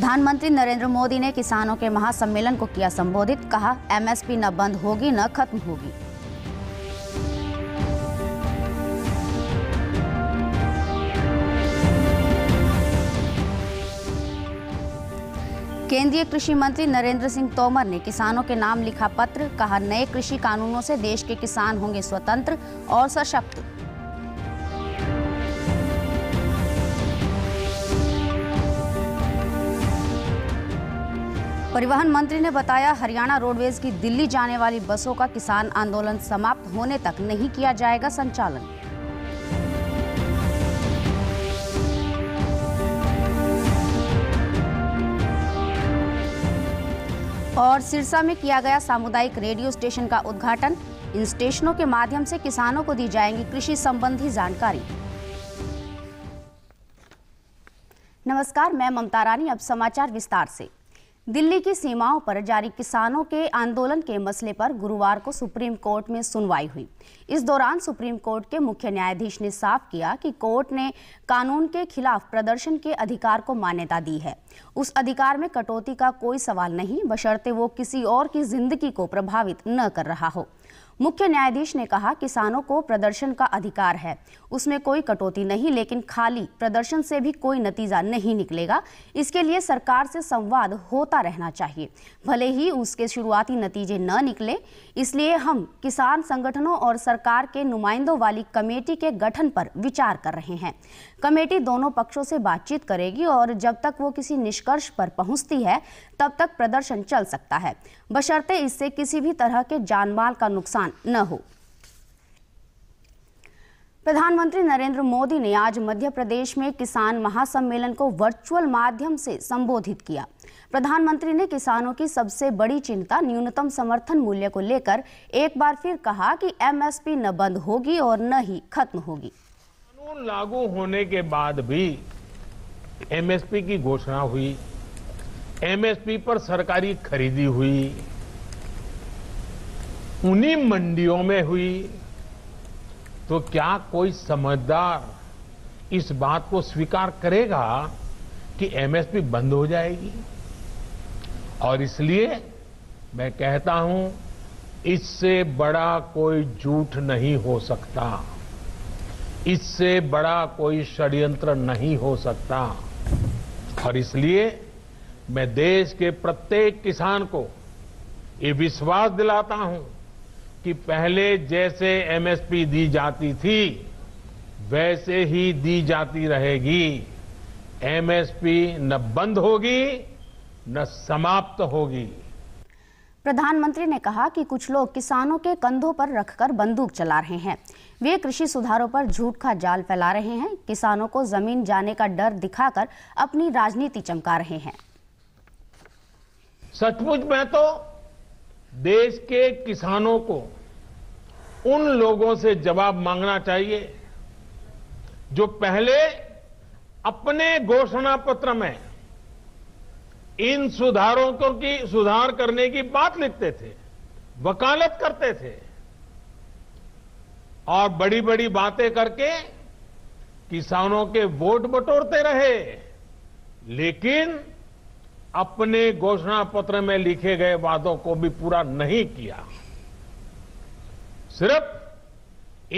प्रधानमंत्री नरेंद्र मोदी ने किसानों के महासम्मेलन को किया संबोधित कहा एमएसपी न बंद होगी न खत्म होगी केंद्रीय कृषि मंत्री नरेंद्र सिंह तोमर ने किसानों के नाम लिखा पत्र कहा नए कृषि कानूनों से देश के किसान होंगे स्वतंत्र और सशक्त परिवहन मंत्री ने बताया हरियाणा रोडवेज की दिल्ली जाने वाली बसों का किसान आंदोलन समाप्त होने तक नहीं किया जाएगा संचालन और सिरसा में किया गया सामुदायिक रेडियो स्टेशन का उद्घाटन इन स्टेशनों के माध्यम से किसानों को दी जाएंगी कृषि संबंधी जानकारी नमस्कार मैं ममता रानी अब समाचार विस्तार से दिल्ली की सीमाओं पर जारी किसानों के आंदोलन के मसले पर गुरुवार को सुप्रीम कोर्ट में सुनवाई हुई इस दौरान सुप्रीम कोर्ट के मुख्य न्यायाधीश ने साफ किया कि कोर्ट ने कानून के खिलाफ प्रदर्शन के अधिकार को मान्यता दी है उस अधिकार में कटौती का कोई सवाल नहीं बशर्ते वो किसी और की जिंदगी को प्रभावित न कर रहा हो मुख्य न्यायाधीश ने कहा किसानों को प्रदर्शन का अधिकार है उसमें कोई कटौती नहीं लेकिन खाली प्रदर्शन से भी कोई नतीजा नहीं निकलेगा इसके लिए सरकार से संवाद होता रहना चाहिए भले ही उसके शुरुआती नतीजे न निकले इसलिए हम किसान संगठनों और सरकार के नुमाइंदों वाली कमेटी के गठन पर विचार कर रहे हैं कमेटी दोनों पक्षों से बातचीत करेगी और जब तक वो किसी निष्कर्ष पर पहुंचती है तब तक प्रदर्शन चल सकता है बशर्ते इससे किसी भी तरह के जानमाल का नुकसान न हो प्रधानमंत्री नरेंद्र मोदी ने आज मध्य प्रदेश में किसान महासम्मेलन को वर्चुअल माध्यम से संबोधित किया प्रधानमंत्री ने किसानों की सबसे बड़ी चिंता न्यूनतम समर्थन मूल्य को लेकर एक बार फिर कहा कि एमएसपी न बंद होगी और न ही खत्म होगी कानून लागू होने के बाद भी एमएसपी की घोषणा हुई एमएसपी पर सरकारी खरीदी हुई उन्हीं मंडियों में हुई तो क्या कोई समझदार इस बात को स्वीकार करेगा कि एमएसपी बंद हो जाएगी और इसलिए मैं कहता हूं इससे बड़ा कोई झूठ नहीं हो सकता इससे बड़ा कोई षड्यंत्र नहीं हो सकता और इसलिए मैं देश के प्रत्येक किसान को ये विश्वास दिलाता हूं कि पहले जैसे एमएसपी दी जाती थी वैसे ही दी जाती रहेगी एमएसपी न बंद होगी न समाप्त होगी प्रधानमंत्री ने कहा कि कुछ लोग किसानों के कंधों पर रखकर बंदूक चला रहे हैं वे कृषि सुधारों पर झूठ का जाल फैला रहे हैं किसानों को जमीन जाने का डर दिखाकर अपनी राजनीति चमका रहे हैं सचमुच में तो देश के किसानों को उन लोगों से जवाब मांगना चाहिए जो पहले अपने घोषणा पत्र में इन सुधारों को की सुधार करने की बात लिखते थे वकालत करते थे और बड़ी बड़ी बातें करके किसानों के वोट बटोरते रहे लेकिन अपने घोषणा पत्र में लिखे गए वादों को भी पूरा नहीं किया सिर्फ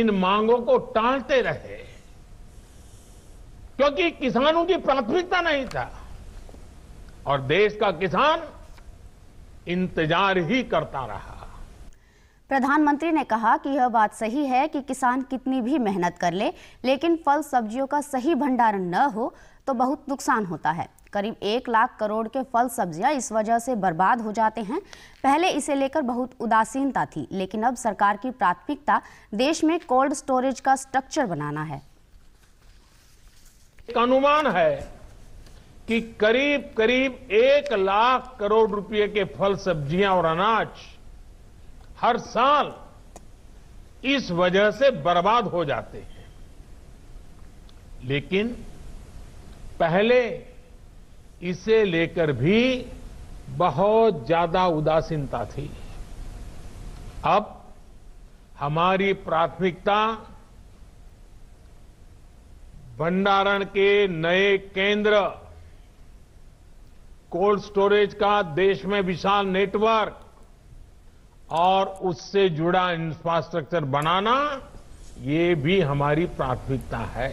इन मांगों को टालते रहे क्योंकि किसानों की प्राथमिकता नहीं था और देश का किसान इंतजार ही करता रहा प्रधानमंत्री ने कहा कि यह बात सही है कि किसान कितनी भी मेहनत कर ले, लेकिन फल सब्जियों का सही भंडारण न हो तो बहुत नुकसान होता है करीब एक लाख करोड़ के फल सब्जियां इस वजह से बर्बाद हो जाते हैं पहले इसे लेकर बहुत उदासीनता थी लेकिन अब सरकार की प्राथमिकता देश में कोल्ड स्टोरेज का स्ट्रक्चर बनाना है एक अनुमान है कि करीब करीब एक लाख करोड़ रुपए के फल सब्जियां और अनाज हर साल इस वजह से बर्बाद हो जाते हैं लेकिन पहले इसे लेकर भी बहुत ज्यादा उदासीनता थी अब हमारी प्राथमिकता भंडारण के नए केंद्र कोल्ड स्टोरेज का देश में विशाल नेटवर्क और उससे जुड़ा इंफ्रास्ट्रक्चर बनाना ये भी हमारी प्राथमिकता है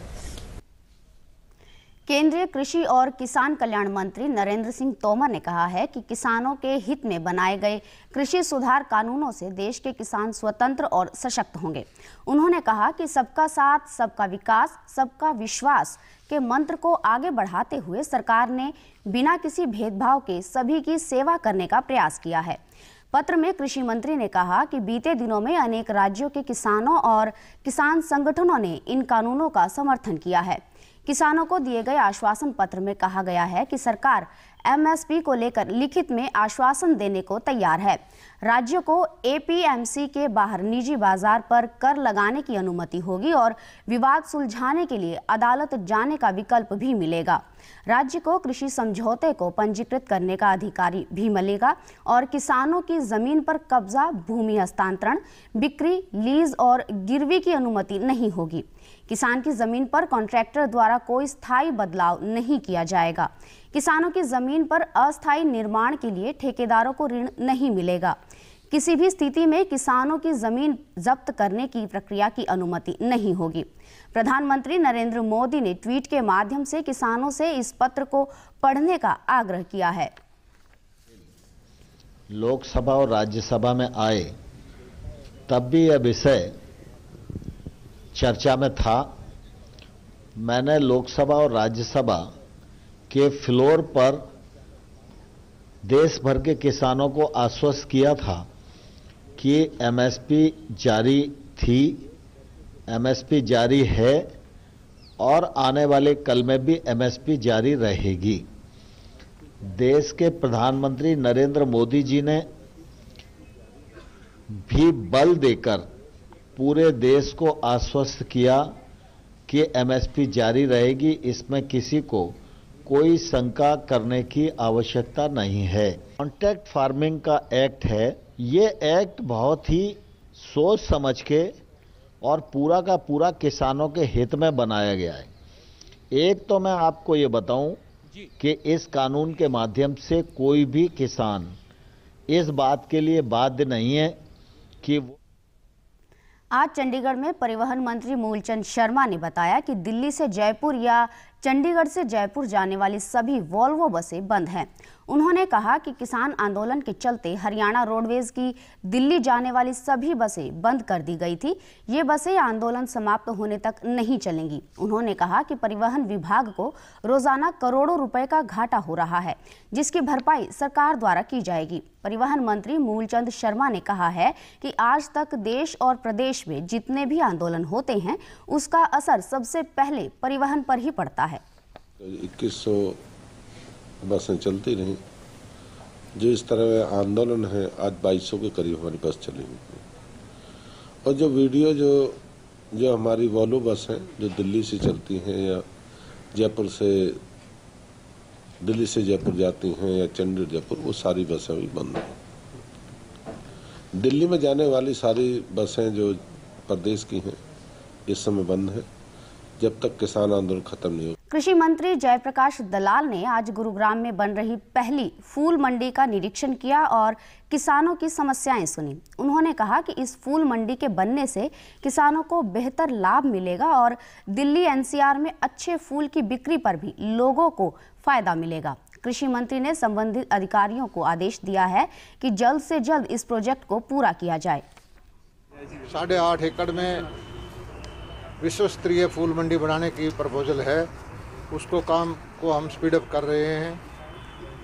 केंद्रीय कृषि और किसान कल्याण मंत्री नरेंद्र सिंह तोमर ने कहा है कि किसानों के हित में बनाए गए कृषि सुधार कानूनों से देश के किसान स्वतंत्र और सशक्त होंगे उन्होंने कहा कि सबका साथ सबका विकास सबका विश्वास के मंत्र को आगे बढ़ाते हुए सरकार ने बिना किसी भेदभाव के सभी की सेवा करने का प्रयास किया है पत्र में कृषि मंत्री ने कहा कि बीते दिनों में अनेक राज्यों के किसानों और किसान संगठनों ने इन कानूनों का समर्थन किया है किसानों को दिए गए आश्वासन पत्र में कहा गया है कि सरकार एमएसपी को लेकर लिखित में आश्वासन देने को तैयार है राज्यों को एपीएमसी के बाहर निजी बाजार पर कर लगाने की अनुमति होगी और विवाद सुलझाने के लिए अदालत जाने का विकल्प भी मिलेगा राज्य को कृषि समझौते को पंजीकृत करने का अधिकारी भी मिलेगा और किसानों की जमीन पर कब्जा भूमि हस्तांतरण बिक्री लीज और गिरवी की अनुमति नहीं होगी किसान की जमीन पर कॉन्ट्रैक्टर द्वारा कोई स्थायी बदलाव नहीं किया जाएगा किसानों की जमीन पर अस्थायी निर्माण के लिए ठेकेदारों को ऋण नहीं मिलेगा किसी भी स्थिति में किसानों की जमीन जब्त करने की प्रक्रिया की अनुमति नहीं होगी प्रधानमंत्री नरेंद्र मोदी ने ट्वीट के माध्यम से किसानों से इस पत्र को पढ़ने का आग्रह किया है लोकसभा और राज्यसभा में आए तब भी यह विषय चर्चा में था मैंने लोकसभा और राज्यसभा के फ्लोर पर देश भर के किसानों को आश्वस्त किया था कि एमएसपी जारी थी एमएसपी जारी है और आने वाले कल में भी एमएसपी जारी रहेगी देश के प्रधानमंत्री नरेंद्र मोदी जी ने भी बल देकर पूरे देश को आश्वस्त किया कि एमएसपी जारी रहेगी इसमें किसी को कोई शंका करने की आवश्यकता नहीं है कॉन्ट्रैक्ट फार्मिंग का एक्ट है ये एक्ट बहुत ही सोच समझ के और पूरा का पूरा किसानों के हित में बनाया गया है एक तो मैं आपको ये बताऊं कि इस कानून के माध्यम से कोई भी किसान इस बात के लिए बाध्य नहीं है कि वो आज चंडीगढ़ में परिवहन मंत्री मूलचंद शर्मा ने बताया कि दिल्ली से जयपुर या चंडीगढ़ से जयपुर जाने वाली सभी वॉल्वो बसें बंद हैं उन्होंने कहा कि किसान आंदोलन के चलते हरियाणा रोडवेज की दिल्ली जाने वाली सभी बसें बंद कर दी गई थी ये बसें आंदोलन समाप्त होने तक नहीं चलेंगी उन्होंने कहा कि परिवहन विभाग को रोजाना करोड़ों रुपए का घाटा हो रहा है जिसकी भरपाई सरकार द्वारा की जाएगी परिवहन मंत्री मूलचंद शर्मा ने कहा है कि आज तक देश और प्रदेश में जितने भी आंदोलन होते हैं उसका असर सबसे पहले परिवहन पर ही पड़ता है तो इक्कीस सौ बसें चलती रहीं जो इस तरह आंदोलन है आज बाईस सौ के करीब हमारी बस चली हुई और जो वीडियो जो जो हमारी वॉलो बस हैं जो दिल्ली से चलती हैं या जयपुर से दिल्ली से जयपुर जाती हैं या चंडीगढ़ जयपुर वो सारी बसें भी बंद हैं दिल्ली में जाने वाली सारी बसें जो प्रदेश की हैं इस समय बंद हैं जब तक किसान आंदोलन ख़त्म नहीं हो कृषि मंत्री जयप्रकाश दलाल ने आज गुरुग्राम में बन रही पहली फूल मंडी का निरीक्षण किया और किसानों की समस्याएं सुनी उन्होंने कहा कि इस फूल मंडी के बनने से किसानों को बेहतर लाभ मिलेगा और दिल्ली एनसीआर में अच्छे फूल की बिक्री पर भी लोगों को फायदा मिलेगा कृषि मंत्री ने संबंधित अधिकारियों को आदेश दिया है कि जल्द से जल्द इस प्रोजेक्ट को पूरा किया जाए साढ़े आठ एकड़ में विश्व स्तरीय फूल मंडी बनाने की प्रपोजल है उसको काम को हम स्पीडअप कर रहे हैं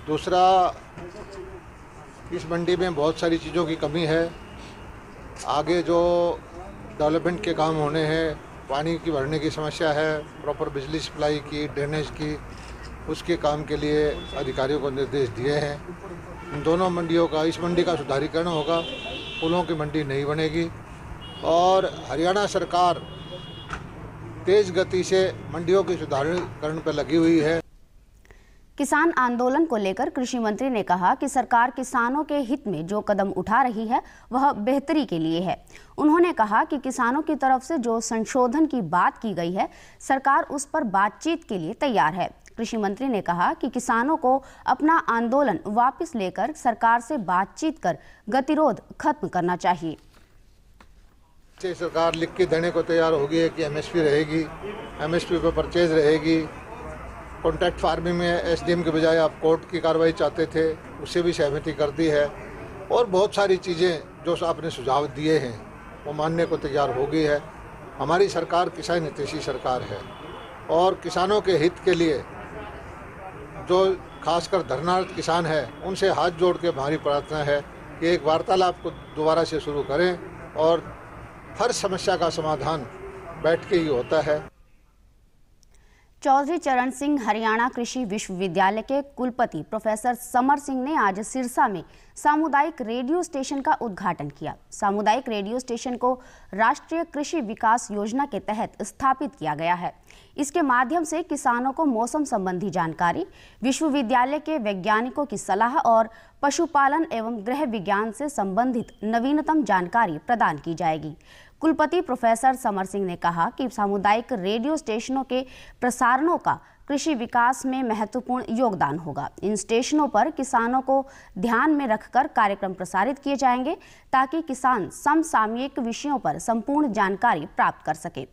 दूसरा इस मंडी में बहुत सारी चीज़ों की कमी है आगे जो डेवलपमेंट के काम होने हैं पानी की भरने की समस्या है प्रॉपर बिजली सप्लाई की ड्रेनेज की उसके काम के लिए अधिकारियों को निर्देश दिए हैं इन दोनों मंडियों का इस मंडी का सुधारीकरण होगा पुलों की मंडी नहीं बनेगी और हरियाणा सरकार तेज गति से मंडियों के सुधारीकरण पर लगी हुई है किसान आंदोलन को लेकर कृषि मंत्री ने कहा कि सरकार किसानों के हित में जो कदम उठा रही है वह बेहतरी के लिए है उन्होंने कहा कि किसानों की तरफ से जो संशोधन की बात की गई है सरकार उस पर बातचीत के लिए तैयार है कृषि मंत्री ने कहा कि किसानों को अपना आंदोलन वापस लेकर सरकार से बातचीत कर गतिरोध खत्म करना चाहिए राज्य सरकार लिख के देने को तैयार होगी है कि एमएसपी रहेगी एमएसपी पर परचेज रहेगी कॉन्ट्रैक्ट फार्मिंग में एसडीएम के बजाय आप कोर्ट की कार्रवाई चाहते थे उसे भी सहमति कर दी है और बहुत सारी चीज़ें जो आपने सुझाव दिए हैं वो मानने को तैयार हो गई है हमारी सरकार किसान नीतीशी सरकार है और किसानों के हित के लिए जो खासकर धरनार्थ किसान है उनसे हाथ जोड़ के हमारी प्रार्थना है कि एक वार्तालाप को दोबारा से शुरू करें और हर समस्या का समाधान बैठ के ही होता है चौधरी चरण सिंह हरियाणा कृषि विश्वविद्यालय के कुलपति प्रोफेसर समर सिंह ने आज सिरसा में सामुदायिक रेडियो स्टेशन का उद्घाटन किया सामुदायिक रेडियो स्टेशन को राष्ट्रीय कृषि विकास योजना के तहत स्थापित किया गया है इसके माध्यम से किसानों को मौसम संबंधी जानकारी विश्वविद्यालय के वैज्ञानिकों की सलाह और पशुपालन एवं गृह विज्ञान से संबंधित नवीनतम जानकारी प्रदान की जाएगी कुलपति प्रोफेसर समर सिंह ने कहा कि सामुदायिक रेडियो स्टेशनों के प्रसारणों का कृषि विकास में महत्वपूर्ण योगदान होगा इन स्टेशनों पर किसानों को ध्यान में रखकर कार्यक्रम प्रसारित किए जाएंगे ताकि किसान समसामयिक विषयों पर संपूर्ण जानकारी प्राप्त कर सके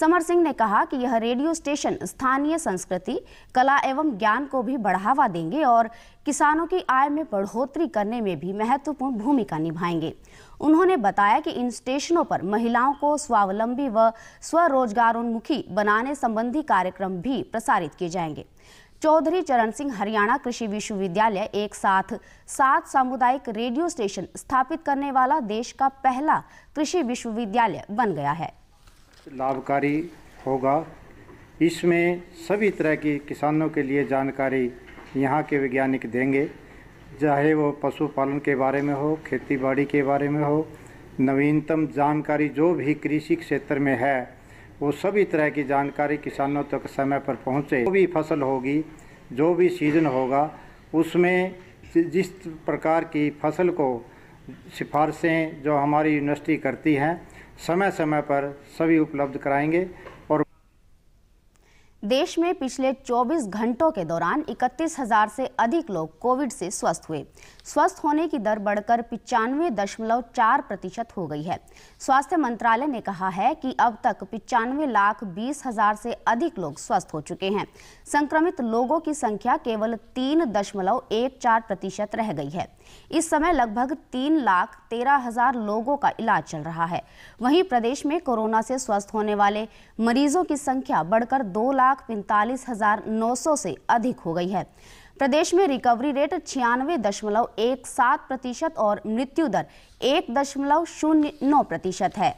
समर सिंह ने कहा कि यह रेडियो स्टेशन स्थानीय संस्कृति कला एवं ज्ञान को भी बढ़ावा देंगे और किसानों की आय में बढ़ोतरी करने में भी महत्वपूर्ण भूमिका निभाएंगे उन्होंने बताया कि इन स्टेशनों पर महिलाओं को स्वावलंबी व स्वरोजगारोन्मुखी बनाने संबंधी कार्यक्रम भी प्रसारित किए जाएंगे चौधरी चरण सिंह हरियाणा कृषि विश्वविद्यालय एक साथ सात सामुदायिक रेडियो स्टेशन स्थापित करने वाला देश का पहला कृषि विश्वविद्यालय बन गया है लाभकारी होगा इसमें सभी तरह की किसानों के लिए जानकारी यहाँ के वैज्ञानिक देंगे चाहे वो पशुपालन के बारे में हो खेतीबाड़ी के बारे में हो नवीनतम जानकारी जो भी कृषि क्षेत्र में है वो सभी तरह की जानकारी किसानों तक समय पर पहुँचे जो भी फसल होगी जो भी सीज़न होगा उसमें जिस प्रकार की फसल को सिफारिशें जो हमारी यूनिवर्सिटी करती हैं समय समय पर सभी उपलब्ध कराएंगे देश में पिछले 24 घंटों के दौरान हजार से अधिक लोग कोविड से स्वस्थ हुए स्वस्थ होने की दर बढ़कर पिचानवे दशमलव चार प्रतिशत हो गई है स्वास्थ्य मंत्रालय ने कहा है कि अब तक पिचानवे लाख बीस हजार से अधिक लोग स्वस्थ हो चुके हैं संक्रमित लोगों की संख्या केवल तीन दशमलव एक चार प्रतिशत रह गई है इस समय लगभग तीन लाख तेरह हजार लोगों का इलाज चल रहा है वहीं प्रदेश में कोरोना से स्वस्थ होने वाले मरीजों की संख्या बढ़कर दो लाख पैंतालीस हजार नौ सौ से अधिक हो गई है प्रदेश में रिकवरी रेट छियानवे दशमलव एक सात प्रतिशत और मृत्यु दर एक दशमलव शून्य नौ प्रतिशत है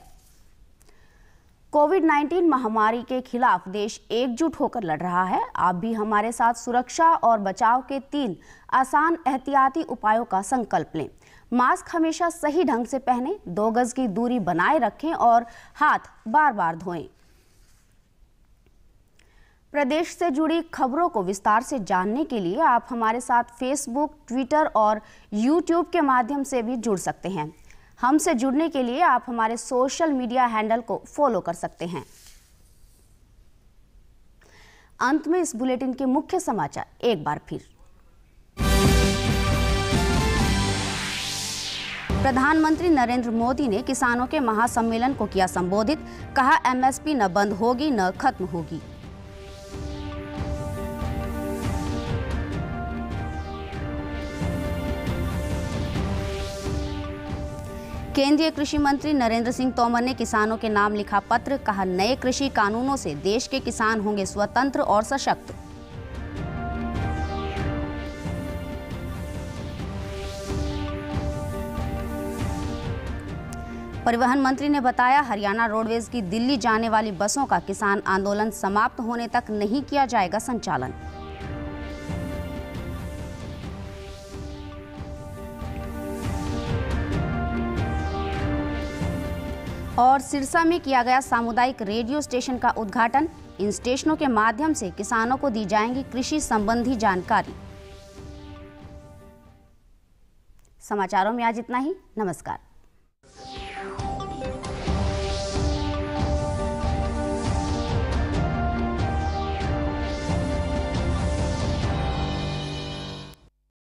कोविड 19 महामारी के खिलाफ देश एकजुट होकर लड़ रहा है आप भी हमारे साथ सुरक्षा और बचाव के तीन आसान एहतियाती उपायों का संकल्प लें मास्क हमेशा सही ढंग से पहनें दो गज की दूरी बनाए रखें और हाथ बार बार धोएं प्रदेश से जुड़ी खबरों को विस्तार से जानने के लिए आप हमारे साथ फेसबुक ट्विटर और यूट्यूब के माध्यम से भी जुड़ सकते हैं हमसे जुड़ने के लिए आप हमारे सोशल मीडिया हैंडल को फॉलो कर सकते हैं अंत में इस बुलेटिन के मुख्य समाचार एक बार फिर प्रधानमंत्री नरेंद्र मोदी ने किसानों के महासम्मेलन को किया संबोधित कहा एमएसपी न बंद होगी न खत्म होगी केंद्रीय कृषि मंत्री नरेंद्र सिंह तोमर ने किसानों के नाम लिखा पत्र कहा नए कृषि कानूनों से देश के किसान होंगे स्वतंत्र और सशक्त परिवहन मंत्री ने बताया हरियाणा रोडवेज की दिल्ली जाने वाली बसों का किसान आंदोलन समाप्त होने तक नहीं किया जाएगा संचालन और सिरसा में किया गया सामुदायिक रेडियो स्टेशन का उद्घाटन इन स्टेशनों के माध्यम से किसानों को दी जाएंगी कृषि संबंधी जानकारी समाचारों में आज इतना ही नमस्कार